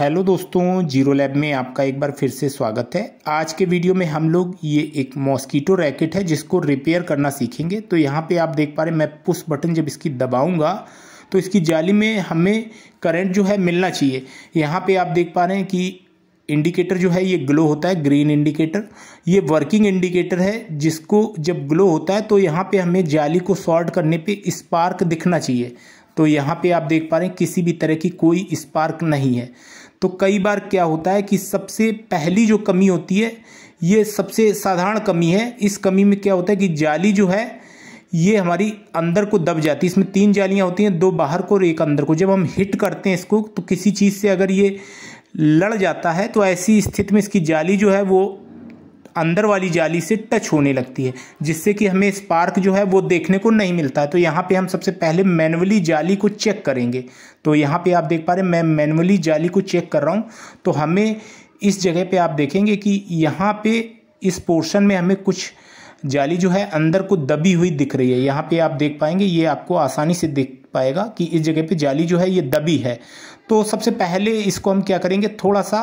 hello दोस्तों zero lab में आपका एक बार फिर से स्वागत है आज के वीडियो में हम लोग ये एक मॉस्कीटो रैकेट है जिसको रिपेयर करना सीखेंगे तो यहाँ पे आप देख पा रहे हैं मैं पुश बटन जब इसकी दबाऊंगा तो इसकी जाली में हमें करंट जो है मिलना चाहिए यहाँ पे आप देख पा रहे हैं कि इंडिकेटर जो है ये ग्लो होता है ग्रीन इंडिकेटर ये वर्किंग इंडिकेटर है जिसको जब ग्लो होता है तो यहाँ पर हमें जाली को सॉल्ट करने पर स्पार्क दिखना चाहिए तो यहाँ पे आप देख पा रहे हैं किसी भी तरह की कोई स्पार्क नहीं है तो कई बार क्या होता है कि सबसे पहली जो कमी होती है ये सबसे साधारण कमी है इस कमी में क्या होता है कि जाली जो है ये हमारी अंदर को दब जाती है इसमें तीन जालियां होती हैं दो बाहर को और एक अंदर को जब हम हिट करते हैं इसको तो किसी चीज़ से अगर ये लड़ जाता है तो ऐसी स्थिति में इसकी जाली जो है वो अंदर वाली जाली से टच होने लगती है जिससे कि हमें स्पार्क जो है वो देखने को नहीं मिलता तो यहाँ पे हम सबसे पहले मैनुअली जाली को चेक करेंगे तो यहाँ पे आप देख पा रहे हैं मैं मैनुअली जाली को चेक कर रहा हूँ तो हमें इस जगह पे आप देखेंगे कि यहाँ पे इस पोर्शन में हमें कुछ जाली जो है अंदर को दबी हुई दिख रही है यहाँ पे आप देख पाएंगे ये आपको आसानी से दिख पाएगा कि इस जगह पर जाली जो है ये दबी है तो सबसे पहले इसको हम क्या करेंगे थोड़ा सा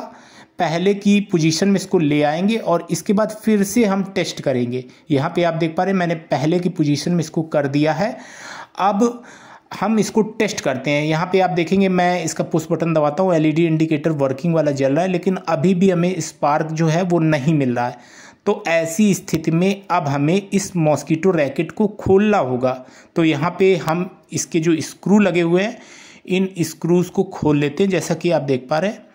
पहले की पोजीशन में इसको ले आएंगे और इसके बाद फिर से हम टेस्ट करेंगे यहाँ पे आप देख पा रहे हैं मैंने पहले की पोजीशन में इसको कर दिया है अब हम इसको टेस्ट करते हैं यहाँ पे आप देखेंगे मैं इसका पुश बटन दबाता हूँ एलईडी इंडिकेटर वर्किंग वाला जल रहा है लेकिन अभी भी हमें स्पार्क जो है वो नहीं मिल रहा है तो ऐसी स्थिति में अब हमें इस मॉस्किटो रैकेट को खोलना होगा तो यहाँ पर हम इसके जो स्क्रू लगे हुए हैं इन स्क्रूज़ को खोल लेते हैं जैसा कि आप देख पा रहे हैं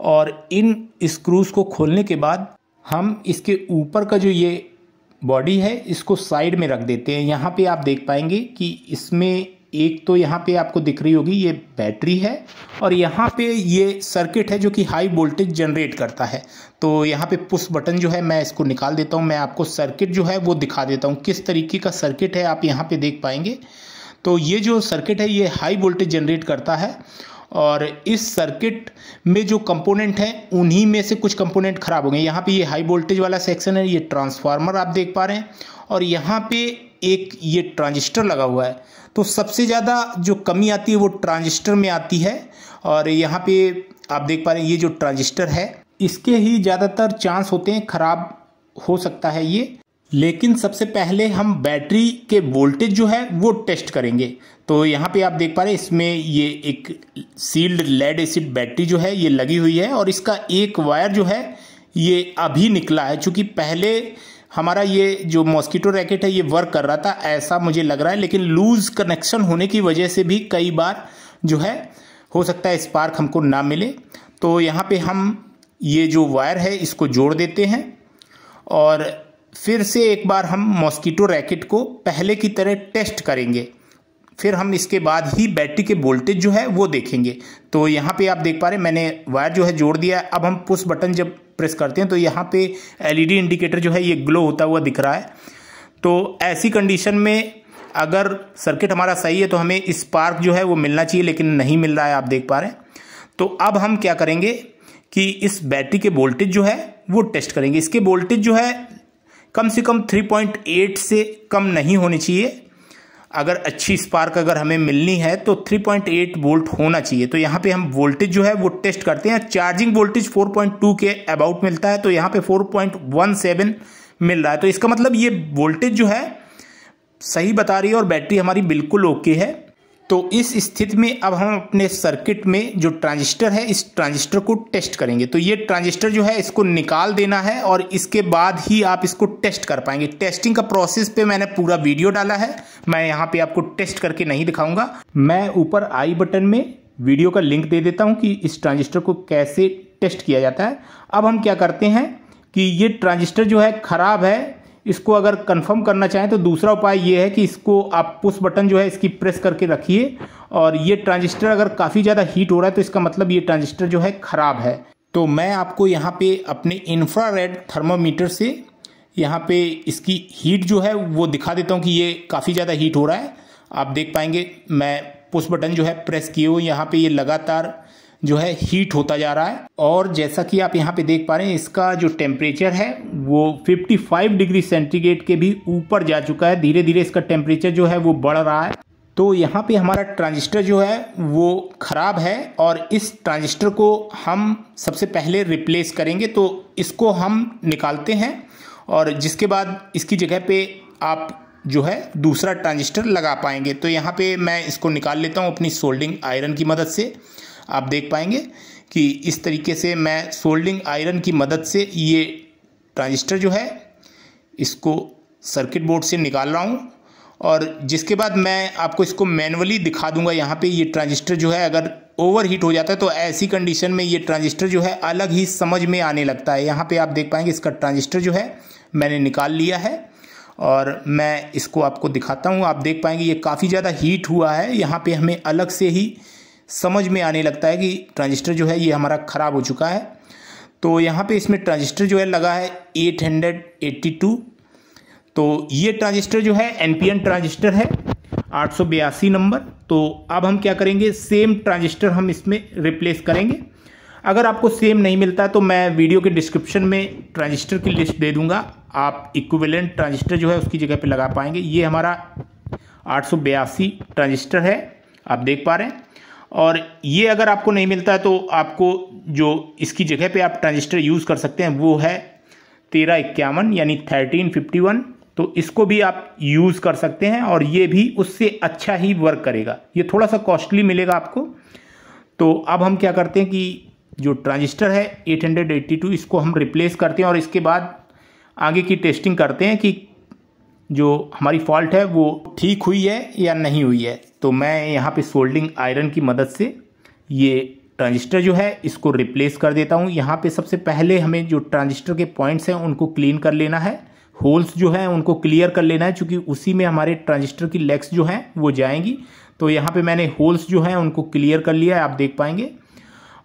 और इन स्क्रूज़ को खोलने के बाद हम इसके ऊपर का जो ये बॉडी है इसको साइड में रख देते हैं यहाँ पे आप देख पाएंगे कि इसमें एक तो यहाँ पे आपको दिख रही होगी ये बैटरी है और यहाँ पे ये सर्किट है जो कि हाई वोल्टेज जनरेट करता है तो यहाँ पे पुश बटन जो है मैं इसको निकाल देता हूँ मैं आपको सर्किट जो है वो दिखा देता हूँ किस तरीके का सर्किट है आप यहाँ पे देख पाएंगे तो ये जो सर्किट है ये हाई वोल्टेज जनरेट करता है और इस सर्किट में जो कंपोनेंट हैं उन्हीं में से कुछ कंपोनेंट खराब हो गए यहाँ पे ये हाई वोल्टेज वाला सेक्शन है ये ट्रांसफार्मर आप देख पा रहे हैं और यहाँ पे एक ये ट्रांजिस्टर लगा हुआ है तो सबसे ज़्यादा जो कमी आती है वो ट्रांजिस्टर में आती है और यहाँ पे आप देख पा रहे हैं ये जो ट्रांजिस्टर है इसके ही ज़्यादातर चांस होते हैं खराब हो सकता है ये लेकिन सबसे पहले हम बैटरी के वोल्टेज जो है वो टेस्ट करेंगे तो यहाँ पे आप देख पा रहे हैं इसमें ये एक सील्ड लेड एसिड बैटरी जो है ये लगी हुई है और इसका एक वायर जो है ये अभी निकला है चूँकि पहले हमारा ये जो मॉस्किटो रैकेट है ये वर्क कर रहा था ऐसा मुझे लग रहा है लेकिन लूज़ कनेक्शन होने की वजह से भी कई बार जो है हो सकता है स्पार्क हमको ना मिले तो यहाँ पे हम ये जो वायर है इसको जोड़ देते हैं और फिर से एक बार हम मॉस्किटो रैकेट को पहले की तरह टेस्ट करेंगे फिर हम इसके बाद ही बैटरी के वोल्टेज जो है वो देखेंगे तो यहाँ पे आप देख पा रहे हैं मैंने वायर जो है जोड़ दिया है अब हम पुश बटन जब प्रेस करते हैं तो यहाँ पे एलईडी इंडिकेटर जो है ये ग्लो होता हुआ दिख रहा है तो ऐसी कंडीशन में अगर सर्किट हमारा सही है तो हमें स्पार्क जो है वो मिलना चाहिए लेकिन नहीं मिल रहा है आप देख पा रहे हैं तो अब हम क्या करेंगे कि इस बैटरी के वोल्टेज जो है वो टेस्ट करेंगे इसके वोल्टेज जो है कम से कम 3.8 से कम नहीं होनी चाहिए अगर अच्छी स्पार्क अगर हमें मिलनी है तो 3.8 वोल्ट होना चाहिए तो यहाँ पे हम वोल्टेज जो है वो टेस्ट करते हैं चार्जिंग वोल्टेज 4.2 के अबाउट मिलता है तो यहाँ पे 4.17 मिल रहा है तो इसका मतलब ये वोल्टेज जो है सही बता रही है और बैटरी हमारी बिल्कुल ओके है तो इस स्थिति में अब हम अपने सर्किट में जो ट्रांजिस्टर है इस ट्रांजिस्टर को टेस्ट करेंगे तो ये ट्रांजिस्टर जो है इसको निकाल देना है और इसके बाद ही आप इसको टेस्ट कर पाएंगे टेस्टिंग का प्रोसेस पे मैंने पूरा वीडियो डाला है मैं यहाँ पे आपको टेस्ट करके नहीं दिखाऊंगा मैं ऊपर आई बटन में वीडियो का लिंक दे देता हूँ कि इस ट्रांजिस्टर को कैसे टेस्ट किया जाता है अब हम क्या करते हैं कि ये ट्रांजिस्टर जो है ख़राब है इसको अगर कंफर्म करना चाहें तो दूसरा उपाय ये है कि इसको आप पुश बटन जो है इसकी प्रेस करके रखिए और ये ट्रांजिस्टर अगर काफ़ी ज़्यादा हीट हो रहा है तो इसका मतलब ये ट्रांजिस्टर जो है ख़राब है तो मैं आपको यहाँ पे अपने इंफ्रारेड थर्मोमीटर से यहाँ पे इसकी हीट जो है वो दिखा देता हूँ कि ये काफ़ी ज़्यादा हीट हो रहा है आप देख पाएंगे मैं पुश बटन जो है प्रेस किए हुए यहाँ पर ये लगातार जो है हीट होता जा रहा है और जैसा कि आप यहाँ पे देख पा रहे हैं इसका जो टेम्परेचर है वो 55 डिग्री सेंटीग्रेड के भी ऊपर जा चुका है धीरे धीरे इसका टेम्परेचर जो है वो बढ़ रहा है तो यहाँ पे हमारा ट्रांजिस्टर जो है वो ख़राब है और इस ट्रांजिस्टर को हम सबसे पहले रिप्लेस करेंगे तो इसको हम निकालते हैं और जिसके बाद इसकी जगह पे आप जो है दूसरा ट्रांजिस्टर लगा पाएंगे तो यहाँ पे मैं इसको निकाल लेता हूँ अपनी सोल्डिंग आयरन की मदद से आप देख पाएंगे कि इस तरीके से मैं सोल्डिंग आयरन की मदद से ये ट्रांजिस्टर जो है इसको सर्किट बोर्ड से निकाल रहा हूँ और जिसके बाद मैं आपको इसको मैनुअली दिखा दूंगा यहाँ पे ये ट्रांजिस्टर जो है अगर ओवर हीट हो जाता है तो ऐसी कंडीशन में ये ट्रांजिस्टर जो है अलग ही समझ में आने लगता है यहाँ पे आप देख पाएंगे इसका ट्रांजिस्टर जो है मैंने निकाल लिया है और मैं इसको आपको दिखाता हूँ आप देख पाएंगे ये काफ़ी ज़्यादा हीट हुआ है यहाँ पर हमें अलग से ही समझ में आने लगता है कि ट्रांजिस्टर जो है ये हमारा ख़राब हो चुका है तो यहाँ पे इसमें ट्रांजिस्टर जो है लगा है 882 तो ये ट्रांजिस्टर जो है एनपीएन ट्रांजिस्टर है आठ नंबर तो अब हम क्या करेंगे सेम ट्रांजिस्टर हम इसमें रिप्लेस करेंगे अगर आपको सेम नहीं मिलता तो मैं वीडियो के डिस्क्रिप्शन में ट्रांजिस्टर की लिस्ट दे दूंगा आप इक्विवेलेंट ट्रांजिस्टर जो है उसकी जगह पे लगा पाएंगे ये हमारा आठ ट्रांजिस्टर है आप देख पा रहे हैं और ये अगर आपको नहीं मिलता है तो आपको जो इसकी जगह पे आप ट्रांजिस्टर यूज़ कर सकते हैं वो है तेरह इक्यावन यानी थर्टीन फिफ्टी वन तो इसको भी आप यूज़ कर सकते हैं और ये भी उससे अच्छा ही वर्क करेगा ये थोड़ा सा कॉस्टली मिलेगा आपको तो अब हम क्या करते हैं कि जो ट्रांजिस्टर है 882 इसको हम रिप्लेस करते हैं और इसके बाद आगे की टेस्टिंग करते हैं कि जो हमारी फॉल्ट है वो ठीक हुई है या नहीं हुई है तो मैं यहाँ पे सोल्डिंग आयरन की मदद से ये ट्रांजिस्टर जो है इसको रिप्लेस कर देता हूँ यहाँ पे सबसे पहले हमें जो ट्रांजिस्टर के पॉइंट्स हैं उनको क्लीन कर लेना है होल्स जो हैं उनको क्लियर कर लेना है क्योंकि उसी में हमारे ट्रांजिस्टर की लेग्स जो हैं वो जाएंगी तो यहाँ पर मैंने होल्स जो हैं उनको क्लियर कर लिया है आप देख पाएंगे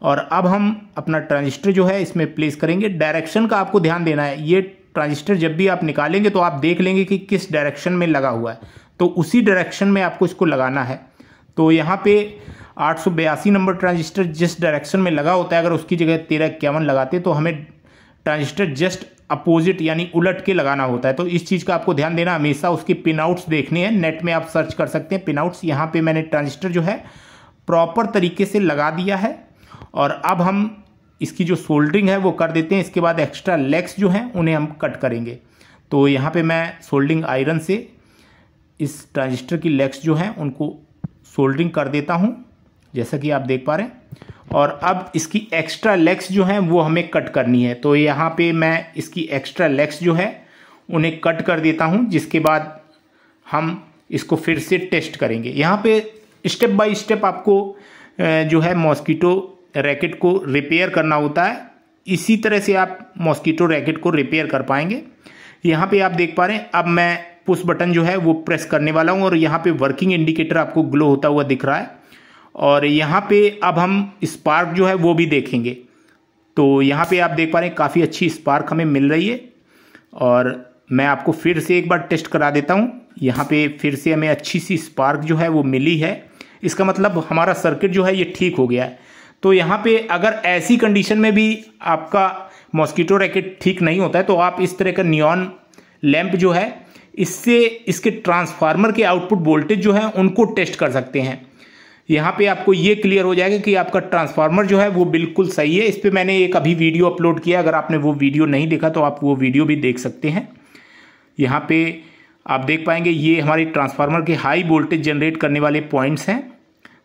और अब हम अपना ट्रांजिस्टर जो है इसमें प्लेस करेंगे डायरेक्शन का आपको ध्यान देना है ये ट्रांजिस्टर जब भी आप निकालेंगे तो आप देख लेंगे कि किस डायरेक्शन में लगा हुआ है तो उसी डायरेक्शन में आपको इसको लगाना है तो यहाँ पे आठ नंबर ट्रांजिस्टर जिस डायरेक्शन में लगा होता है अगर उसकी जगह तेरह इक्यावन लगाते तो हमें ट्रांजिस्टर जस्ट अपोजिट यानी उलट के लगाना होता है तो इस चीज़ का आपको ध्यान देना हमेशा उसकी पिनआउट्स देखने हैं नेट में आप सर्च कर सकते हैं पिनआउट्स यहाँ पर मैंने ट्रांजिस्टर जो है प्रॉपर तरीके से लगा दिया है और अब हम इसकी जो सोल्डरिंग है वो कर देते हैं इसके बाद एक्स्ट्रा लेग्स जो हैं उन्हें हम कट करेंगे तो यहाँ पे मैं सोल्डिंग आयरन से इस ट्रांजिस्टर की लेग्स जो हैं उनको सोल्डरिंग कर देता हूँ जैसा कि आप देख पा रहे हैं और अब इसकी एक्स्ट्रा लेग्स जो हैं वो हमें कट करनी है तो यहाँ पर मैं इसकी एक्स्ट्रा लेग्स जो है उन्हें कट कर देता हूँ जिसके बाद हम इसको फिर से टेस्ट करेंगे यहाँ पर स्टेप बाय स्टेप आपको जो है मॉस्किटो रैकेट को रिपेयर करना होता है इसी तरह से आप मॉस्किटो रैकेट को रिपेयर कर पाएंगे यहाँ पे आप देख पा रहे हैं अब मैं पुश बटन जो है वो प्रेस करने वाला हूँ और यहाँ पे वर्किंग इंडिकेटर आपको ग्लो होता हुआ दिख रहा है और यहाँ पे अब हम स्पार्क जो है वो भी देखेंगे तो यहाँ पे आप देख पा रहे हैं काफ़ी अच्छी स्पार्क हमें मिल रही है और मैं आपको फिर से एक बार टेस्ट करा देता हूँ यहाँ पे फिर से हमें अच्छी सी स्पार्क जो है वो मिली है इसका मतलब हमारा सर्किट जो है ये ठीक हो गया है तो यहाँ पे अगर ऐसी कंडीशन में भी आपका मॉस्किटो रैकेट ठीक नहीं होता है तो आप इस तरह का नियॉन लैंप जो है इससे इसके ट्रांसफार्मर के आउटपुट वोल्टेज जो है उनको टेस्ट कर सकते हैं यहाँ पे आपको ये क्लियर हो जाएगा कि आपका ट्रांसफार्मर जो है वो बिल्कुल सही है इस पर मैंने एक अभी वीडियो अपलोड किया अगर आपने वो वीडियो नहीं देखा तो आप वो वीडियो भी देख सकते हैं यहाँ पे आप देख पाएंगे ये हमारे ट्रांसफार्मर के हाई वोल्टेज जनरेट करने वाले पॉइंट्स हैं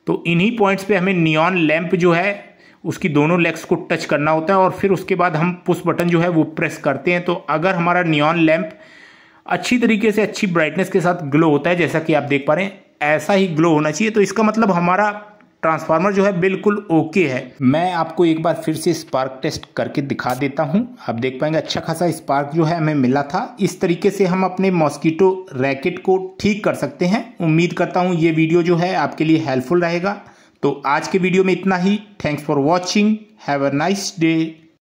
तो इन्हीं पॉइंट्स पे हमें नियॉन लैंप जो है उसकी दोनों लेग्स को टच करना होता है और फिर उसके बाद हम पुश बटन जो है वो प्रेस करते हैं तो अगर हमारा नियॉन लैंप अच्छी तरीके से अच्छी ब्राइटनेस के साथ ग्लो होता है जैसा कि आप देख पा रहे हैं ऐसा ही ग्लो होना चाहिए तो इसका मतलब हमारा ट्रांसफार्मर जो है बिल्कुल ओके है मैं आपको एक बार फिर से स्पार्क टेस्ट करके दिखा देता हूं आप देख पाएंगे अच्छा खासा स्पार्क जो है हमें मिला था इस तरीके से हम अपने मॉस्किटो रैकेट को ठीक कर सकते हैं उम्मीद करता हूं ये वीडियो जो है आपके लिए हेल्पफुल रहेगा तो आज के वीडियो में इतना ही thanks for watching have a nice day